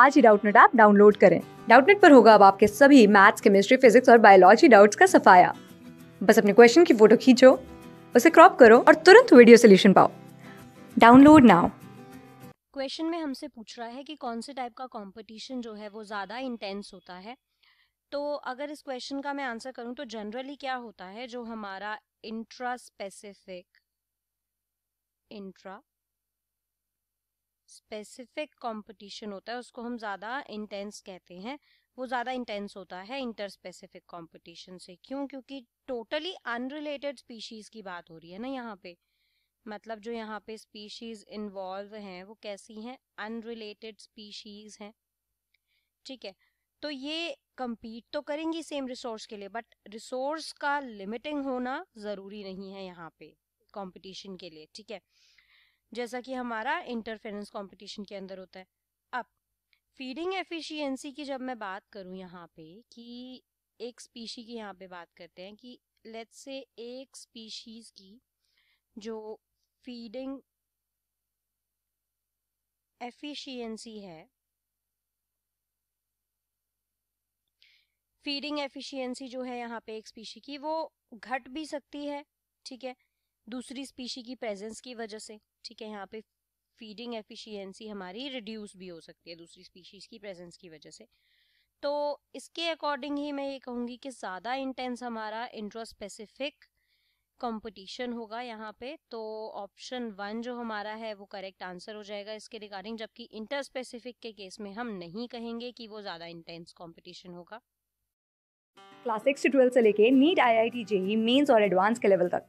आज ही Doubtnut app download करें डाउटनेट पर होगा अब आपके सभी मैथ्स केमिस्ट्री फिजिक्स और बायोलॉजी डाउट्स का सफाया बस अपने क्वेश्चन की फोटो खींचो उसे क्रॉप करो और तुरंत वीडियो सोल्यूशन पाओ डाउनलोड नाउ क्वेश्चन में हमसे पूछ रहा है कि कौन से टाइप का कंपटीशन जो है वो ज़्यादा इंटेंस होता है तो अगर इस क्वेश्चन का मैं आंसर करूं तो जनरली क्या होता है जो हमारा intraspecific intraspecific competition होता है उसको हम ज़्यादा इंटेंस कहते हैं वो ज़्यादा इंटेंस होता है इंटर स्पेसिफिक कंपटीशन से क्यों क्योंकि टोटली अनरिलेटेड स्पीशीज़ की बात हो रही है ना यहाँ पे मतलब जो यहाँ पे स्पीशीज़ इन्वॉल्व हैं वो कैसी हैं अनरिलेटेड स्पीशीज़ हैं ठीक है तो ये कम्पीट तो करेंगी सेम रिसोर्स के लिए बट रिसोर्स का लिमिटिंग होना ज़रूरी नहीं है यहाँ पे कंपटीशन के लिए ठीक है जैसा कि हमारा इंटरफेरेंस कंपटीशन के अंदर होता है अब फीडिंग एफिशिएंसी की जब मैं बात करूं यहाँ पे कि एक स्पीशी की यहाँ पे बात करते हैं कि लेट्स से एक स्पीशीज की जो फीडिंग एफिशिएंसी है फीडिंग एफिशिएंसी जो है यहाँ पे एक स्पीशी की वो घट भी सकती है ठीक है दूसरी स्पीशी की प्रेजेंस की वजह से ठीक है यहाँ पे फीडिंग एफिशिएंसी हमारी रिड्यूस भी हो सकती है दूसरी स्पीशीज़ की प्रेजेंस की वजह से तो इसके अकॉर्डिंग ही मैं ये कहूँगी कि ज़्यादा इंटेंस हमारा इंट्रोस्पेसिफिक कंपटीशन होगा यहाँ पे तो ऑप्शन वन जो हमारा है वो करेक्ट आंसर हो जाएगा इसके रिगार्डिंग जबकि इंटर स्पेसिफिक के केस में हम नहीं कहेंगे कि वो ज़्यादा इंटेंस कंपटीशन होगा क्लास सिक्स से ट्वेल्थ से लेके NEET IIT JEE mains और एडवांस के लेवल तक